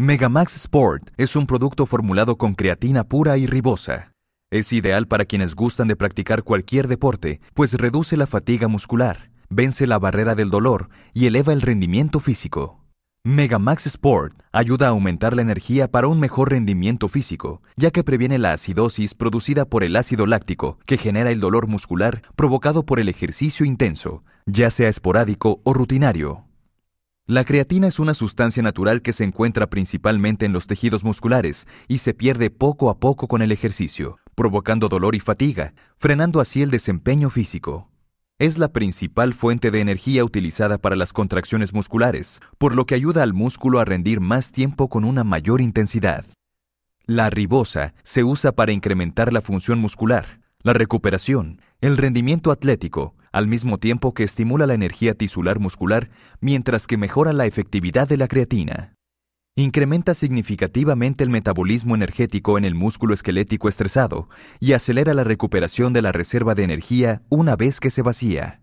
Megamax Sport es un producto formulado con creatina pura y ribosa. Es ideal para quienes gustan de practicar cualquier deporte, pues reduce la fatiga muscular, vence la barrera del dolor y eleva el rendimiento físico. Megamax Sport ayuda a aumentar la energía para un mejor rendimiento físico, ya que previene la acidosis producida por el ácido láctico, que genera el dolor muscular provocado por el ejercicio intenso, ya sea esporádico o rutinario. La creatina es una sustancia natural que se encuentra principalmente en los tejidos musculares y se pierde poco a poco con el ejercicio, provocando dolor y fatiga, frenando así el desempeño físico. Es la principal fuente de energía utilizada para las contracciones musculares, por lo que ayuda al músculo a rendir más tiempo con una mayor intensidad. La ribosa se usa para incrementar la función muscular, la recuperación, el rendimiento atlético, al mismo tiempo que estimula la energía tisular muscular mientras que mejora la efectividad de la creatina. Incrementa significativamente el metabolismo energético en el músculo esquelético estresado y acelera la recuperación de la reserva de energía una vez que se vacía.